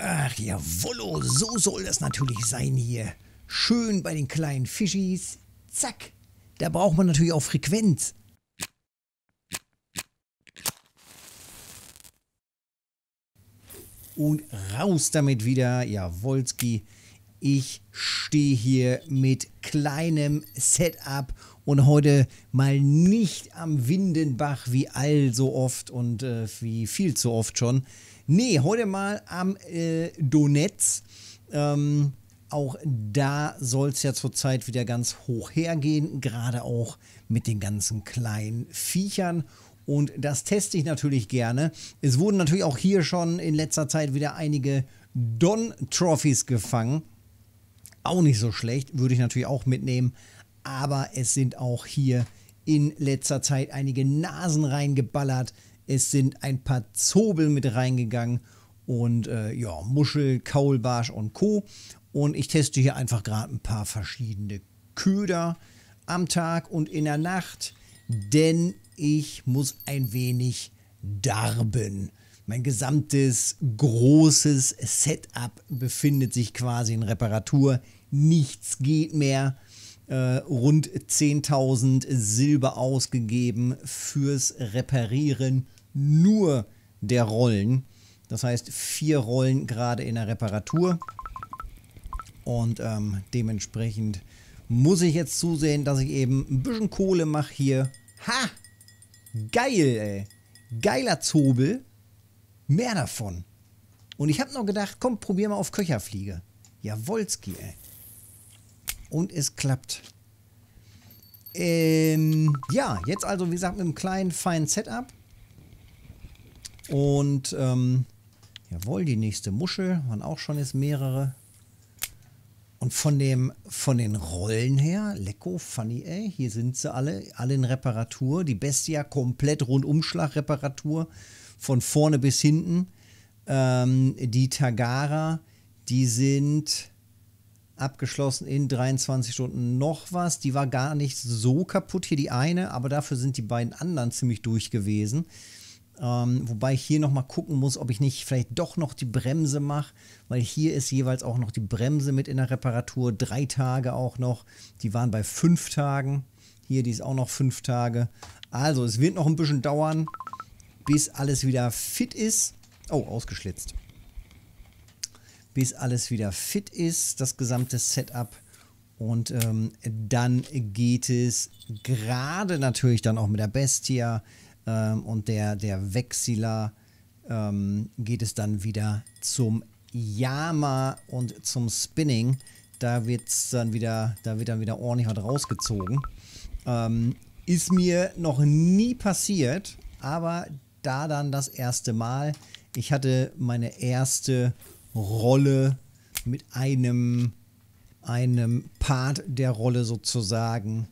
Ach jawollo, so soll das natürlich sein hier. Schön bei den kleinen Fischis. Zack. Da braucht man natürlich auch Frequenz. Und raus damit wieder. Jawolski. Ich stehe hier mit kleinem Setup und heute mal nicht am Windenbach wie all so oft und äh, wie viel zu oft schon. Nee, heute mal am äh, Donetsk. Ähm, auch da soll es ja zurzeit wieder ganz hoch hergehen, gerade auch mit den ganzen kleinen Viechern. Und das teste ich natürlich gerne. Es wurden natürlich auch hier schon in letzter Zeit wieder einige Don-Trophies gefangen. Auch nicht so schlecht, würde ich natürlich auch mitnehmen. Aber es sind auch hier in letzter Zeit einige Nasen reingeballert. Es sind ein paar Zobel mit reingegangen und äh, ja, Muschel, Kaulbarsch und Co. Und ich teste hier einfach gerade ein paar verschiedene Köder am Tag und in der Nacht, denn ich muss ein wenig darben. Mein gesamtes großes Setup befindet sich quasi in Reparatur. Nichts geht mehr. Äh, rund 10.000 Silber ausgegeben fürs Reparieren nur der Rollen. Das heißt, vier Rollen gerade in der Reparatur. Und ähm, dementsprechend muss ich jetzt zusehen, dass ich eben ein bisschen Kohle mache hier. Ha! Geil, ey. Geiler Zobel. Mehr davon. Und ich habe noch gedacht, komm, probier mal auf Köcherfliege. Jawolski, ey. Und es klappt. Ähm, ja, jetzt also, wie gesagt, mit einem kleinen, feinen Setup. Und ähm, jawohl, die nächste Muschel waren auch schon jetzt mehrere. Und von, dem, von den Rollen her, lecko, funny, ey, hier sind sie alle, alle in Reparatur. Die Bestia komplett Rundumschlag-Reparatur, von vorne bis hinten. Ähm, die Tagara, die sind abgeschlossen in 23 Stunden noch was. Die war gar nicht so kaputt, hier die eine, aber dafür sind die beiden anderen ziemlich durch gewesen. Ähm, wobei ich hier nochmal gucken muss, ob ich nicht vielleicht doch noch die Bremse mache, weil hier ist jeweils auch noch die Bremse mit in der Reparatur. Drei Tage auch noch. Die waren bei fünf Tagen. Hier, die ist auch noch fünf Tage. Also, es wird noch ein bisschen dauern, bis alles wieder fit ist. Oh, ausgeschlitzt. Bis alles wieder fit ist, das gesamte Setup. Und ähm, dann geht es gerade natürlich dann auch mit der Bestia ähm, und der, der Wechseler ähm, geht es dann wieder zum Yama und zum Spinning. Da wird's dann wieder, da wird dann wieder ordentlich was rausgezogen. Ähm, ist mir noch nie passiert, aber da dann das erste Mal. Ich hatte meine erste Rolle mit einem, einem Part der Rolle sozusagen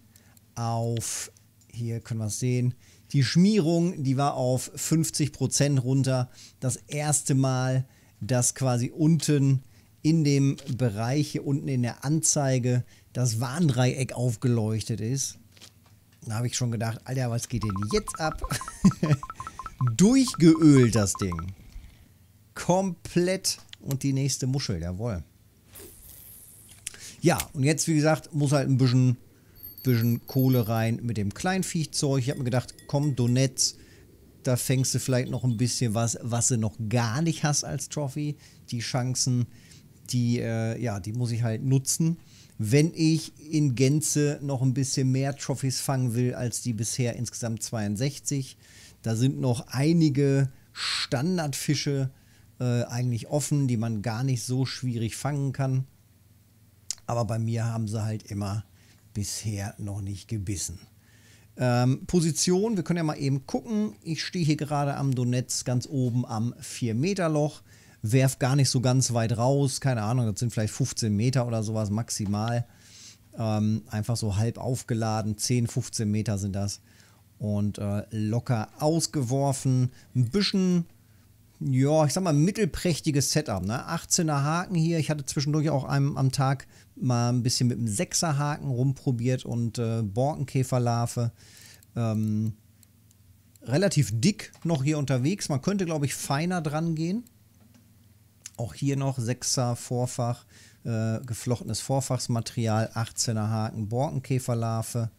auf hier können wir es sehen. Die Schmierung, die war auf 50% runter. Das erste Mal, dass quasi unten in dem Bereich hier unten in der Anzeige das Warndreieck aufgeleuchtet ist. Da habe ich schon gedacht, Alter, was geht denn jetzt ab? Durchgeölt das Ding. Komplett. Und die nächste Muschel, jawohl. Ja, und jetzt, wie gesagt, muss halt ein bisschen bisschen Kohle rein mit dem Kleinviehzeug. Ich habe mir gedacht, komm, Donetz, da fängst du vielleicht noch ein bisschen was, was du noch gar nicht hast als Trophy. Die Chancen, die, äh, ja, die muss ich halt nutzen. Wenn ich in Gänze noch ein bisschen mehr Trophys fangen will als die bisher insgesamt 62, da sind noch einige Standardfische äh, eigentlich offen, die man gar nicht so schwierig fangen kann. Aber bei mir haben sie halt immer bisher noch nicht gebissen. Ähm, Position, wir können ja mal eben gucken. Ich stehe hier gerade am Donetz ganz oben am 4-Meter-Loch. Werf gar nicht so ganz weit raus. Keine Ahnung, das sind vielleicht 15 Meter oder sowas maximal. Ähm, einfach so halb aufgeladen. 10, 15 Meter sind das. Und äh, locker ausgeworfen. Ein bisschen ja, ich sag mal, mittelprächtiges Setup. Ne? 18er Haken hier. Ich hatte zwischendurch auch einem, am Tag mal ein bisschen mit einem 6er Haken rumprobiert und äh, Borkenkäferlarve. Ähm, relativ dick noch hier unterwegs. Man könnte, glaube ich, feiner dran gehen. Auch hier noch 6er Vorfach, äh, geflochtenes Vorfachsmaterial, 18er Haken, Borkenkäferlarve.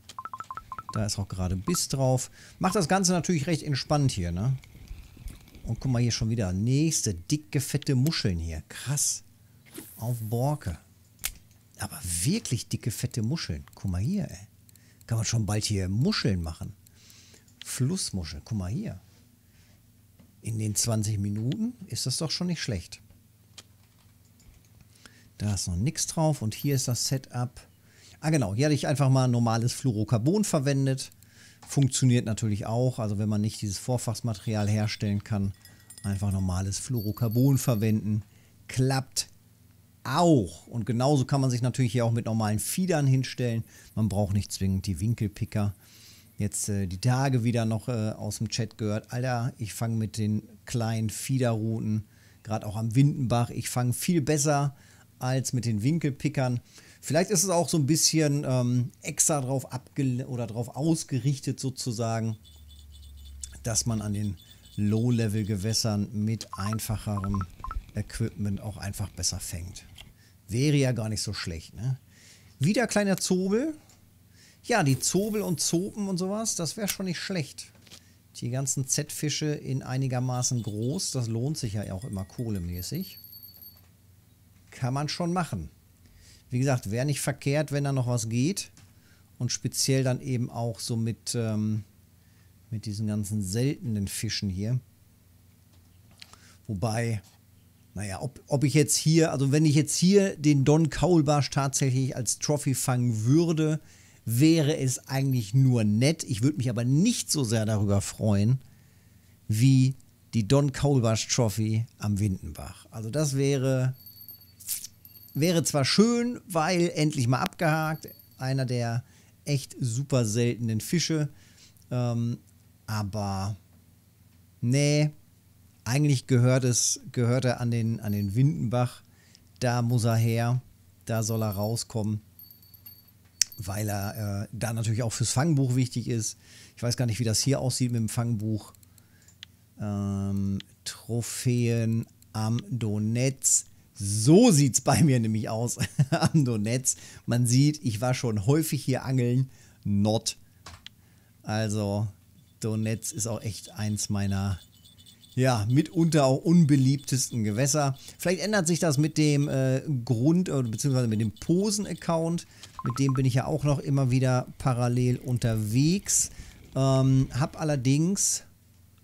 Da ist auch gerade Biss drauf. Macht das Ganze natürlich recht entspannt hier, ne? Und guck mal hier schon wieder. Nächste dicke, fette Muscheln hier. Krass. Auf Borke. Aber wirklich dicke, fette Muscheln. Guck mal hier, ey. Kann man schon bald hier Muscheln machen. Flussmuscheln. Guck mal hier. In den 20 Minuten ist das doch schon nicht schlecht. Da ist noch nichts drauf. Und hier ist das Setup. Ah genau, hier hatte ich einfach mal normales Fluorocarbon verwendet. Funktioniert natürlich auch, also wenn man nicht dieses Vorfachsmaterial herstellen kann, einfach normales Fluorocarbon verwenden. Klappt auch. Und genauso kann man sich natürlich hier auch mit normalen Fiedern hinstellen. Man braucht nicht zwingend die Winkelpicker. Jetzt äh, die Tage wieder noch äh, aus dem Chat gehört. Alter, ich fange mit den kleinen Fiederrouten, gerade auch am Windenbach. Ich fange viel besser als mit den Winkelpickern. Vielleicht ist es auch so ein bisschen ähm, extra drauf abge oder drauf ausgerichtet sozusagen, dass man an den Low-Level-Gewässern mit einfacherem Equipment auch einfach besser fängt. Wäre ja gar nicht so schlecht, ne? Wieder kleiner Zobel. Ja, die Zobel und Zopen und sowas, das wäre schon nicht schlecht. Die ganzen Z-Fische in einigermaßen groß, das lohnt sich ja auch immer kohlemäßig. Kann man schon machen wie gesagt, wäre nicht verkehrt, wenn da noch was geht. Und speziell dann eben auch so mit, ähm, mit diesen ganzen seltenen Fischen hier. Wobei, naja, ob, ob ich jetzt hier, also wenn ich jetzt hier den Don Kaulbarsch tatsächlich als Trophy fangen würde, wäre es eigentlich nur nett. Ich würde mich aber nicht so sehr darüber freuen, wie die Don Kaulbarsch Trophy am Windenbach. Also das wäre Wäre zwar schön, weil endlich mal abgehakt, einer der echt super seltenen Fische, ähm, aber nee, eigentlich gehört es, gehört er an den, an den Windenbach, da muss er her, da soll er rauskommen, weil er äh, da natürlich auch fürs Fangbuch wichtig ist. Ich weiß gar nicht, wie das hier aussieht mit dem Fangbuch. Ähm, Trophäen am Donetz. So sieht es bei mir nämlich aus am Donetz. Man sieht, ich war schon häufig hier angeln. Not. Also, Donetz ist auch echt eins meiner, ja, mitunter auch unbeliebtesten Gewässer. Vielleicht ändert sich das mit dem äh, Grund, oder äh, beziehungsweise mit dem Posen-Account. Mit dem bin ich ja auch noch immer wieder parallel unterwegs. Ähm, hab allerdings,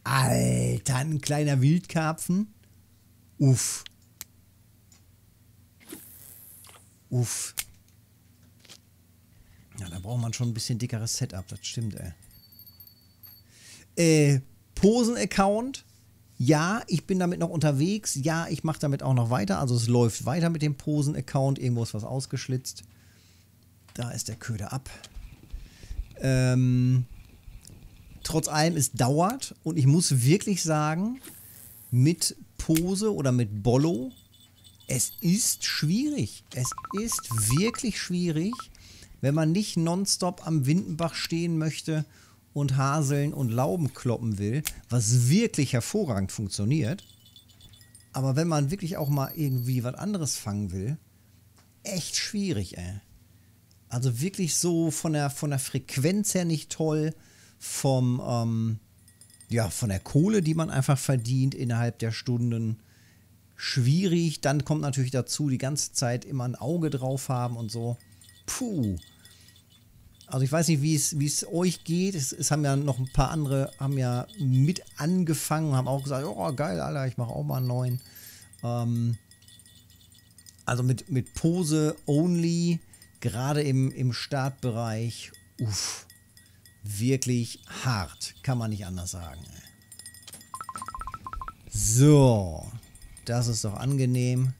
alter, ein kleiner Wildkarpfen. Uff, Uff. Ja, da braucht man schon ein bisschen dickeres Setup, das stimmt, ey. Äh, Posen-Account. Ja, ich bin damit noch unterwegs. Ja, ich mache damit auch noch weiter. Also es läuft weiter mit dem Posen-Account. Irgendwo ist was ausgeschlitzt. Da ist der Köder ab. Ähm, trotz allem, es dauert. Und ich muss wirklich sagen, mit Pose oder mit Bollo es ist schwierig. Es ist wirklich schwierig, wenn man nicht nonstop am Windenbach stehen möchte und Haseln und Lauben kloppen will, was wirklich hervorragend funktioniert. Aber wenn man wirklich auch mal irgendwie was anderes fangen will, echt schwierig, ey. Also wirklich so von der, von der Frequenz her nicht toll, vom, ähm, ja, von der Kohle, die man einfach verdient innerhalb der Stunden schwierig. Dann kommt natürlich dazu, die ganze Zeit immer ein Auge drauf haben und so. Puh. Also ich weiß nicht, wie es euch geht. Es, es, haben ja noch ein paar andere, haben ja mit angefangen, haben auch gesagt, oh geil, Alter, ich mache auch mal einen neuen. Ähm, also mit, mit Pose only, gerade im, im Startbereich, uff, wirklich hart, kann man nicht anders sagen. So, das ist doch angenehm.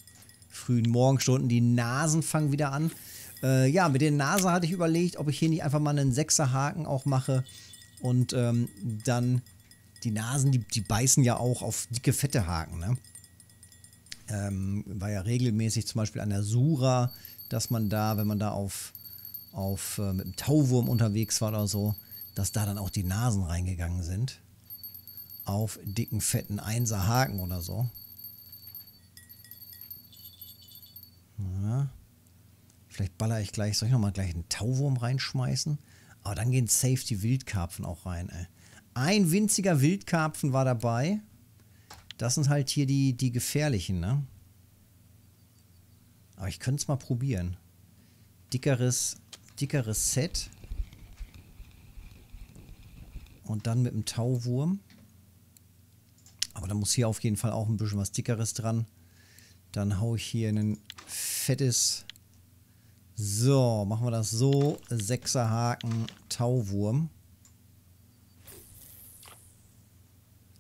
Frühen Morgenstunden, die Nasen fangen wieder an. Äh, ja, mit den Nasen hatte ich überlegt, ob ich hier nicht einfach mal einen Sechserhaken auch mache. Und ähm, dann die Nasen, die, die beißen ja auch auf dicke, fette Haken. Ne? Ähm, war ja regelmäßig zum Beispiel an der Sura, dass man da, wenn man da auf, auf äh, mit dem Tauwurm unterwegs war oder so, dass da dann auch die Nasen reingegangen sind. Auf dicken, fetten Einserhaken oder so. Ja. Vielleicht baller ich gleich, soll ich nochmal gleich einen Tauwurm reinschmeißen? Aber dann gehen safe die Wildkarpfen auch rein, ey. Ein winziger Wildkarpfen war dabei. Das sind halt hier die, die gefährlichen, ne? Aber ich könnte es mal probieren. Dickeres, dickeres Set. Und dann mit dem Tauwurm. Aber da muss hier auf jeden Fall auch ein bisschen was Dickeres dran. Dann haue ich hier einen fettes. So, machen wir das so. Sechserhaken, Tauwurm.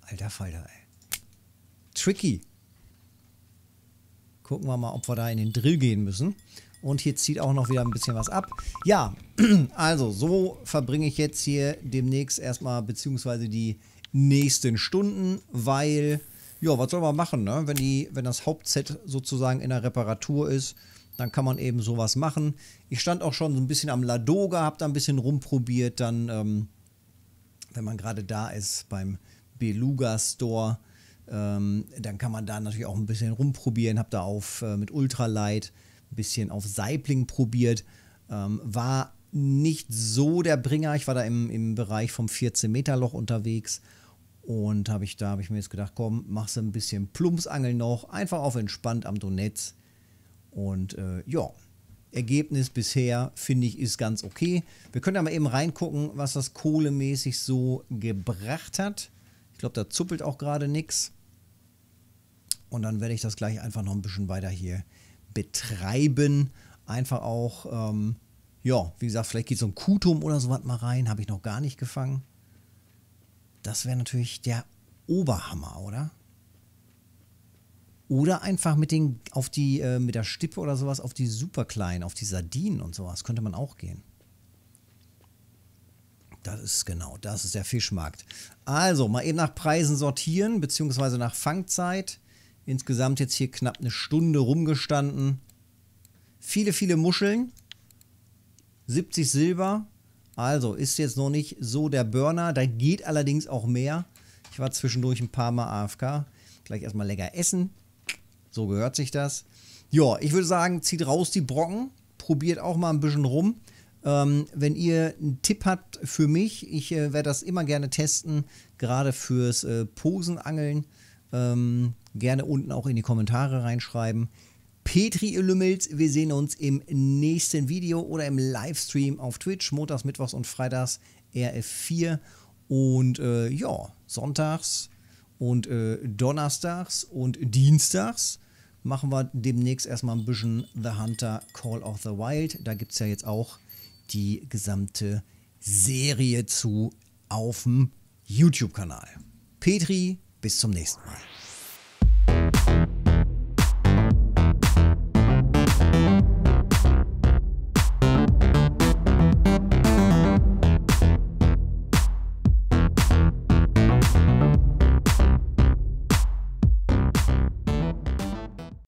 Alter Falter, ey. Tricky. Gucken wir mal, ob wir da in den Drill gehen müssen. Und hier zieht auch noch wieder ein bisschen was ab. Ja, also so verbringe ich jetzt hier demnächst erstmal, beziehungsweise die nächsten Stunden, weil ja, was soll man machen, ne? Wenn, die, wenn das Hauptset sozusagen in der Reparatur ist, dann kann man eben sowas machen. Ich stand auch schon so ein bisschen am Ladoga, habe da ein bisschen rumprobiert. Dann, ähm, wenn man gerade da ist, beim Beluga Store, ähm, dann kann man da natürlich auch ein bisschen rumprobieren. Habe da auf äh, mit Ultralight ein bisschen auf Saibling probiert. Ähm, war nicht so der Bringer. Ich war da im, im Bereich vom 14-Meter-Loch unterwegs. Und habe ich da, habe ich mir jetzt gedacht, komm, machst du ein bisschen Plumpsangeln noch, einfach auf entspannt am Donetz. Und äh, ja, Ergebnis bisher finde ich ist ganz okay. Wir können aber eben reingucken, was das kohlemäßig so gebracht hat. Ich glaube, da zuppelt auch gerade nichts. Und dann werde ich das gleich einfach noch ein bisschen weiter hier betreiben. Einfach auch, ähm, ja, wie gesagt, vielleicht geht so ein Kutum oder sowas mal rein. Habe ich noch gar nicht gefangen. Das wäre natürlich der Oberhammer, oder? Oder einfach mit den auf die äh, mit der Stippe oder sowas auf die superkleinen, auf die Sardinen und sowas könnte man auch gehen. Das ist genau, das ist der Fischmarkt. Also mal eben nach Preisen sortieren beziehungsweise nach Fangzeit. Insgesamt jetzt hier knapp eine Stunde rumgestanden. Viele, viele Muscheln. 70 Silber, also ist jetzt noch nicht so der Burner. Da geht allerdings auch mehr. Ich war zwischendurch ein paar Mal AFK. Gleich erstmal lecker essen. So gehört sich das. Ja, ich würde sagen, zieht raus die Brocken. Probiert auch mal ein bisschen rum. Ähm, wenn ihr einen Tipp habt für mich, ich äh, werde das immer gerne testen, gerade fürs äh, Posenangeln, ähm, gerne unten auch in die Kommentare reinschreiben. Petri Lümmels. Wir sehen uns im nächsten Video oder im Livestream auf Twitch, montags, mittwochs und freitags RF4 und äh, ja, sonntags und äh, donnerstags und dienstags machen wir demnächst erstmal ein bisschen The Hunter Call of the Wild. Da gibt es ja jetzt auch die gesamte Serie zu auf dem YouTube-Kanal. Petri, bis zum nächsten Mal.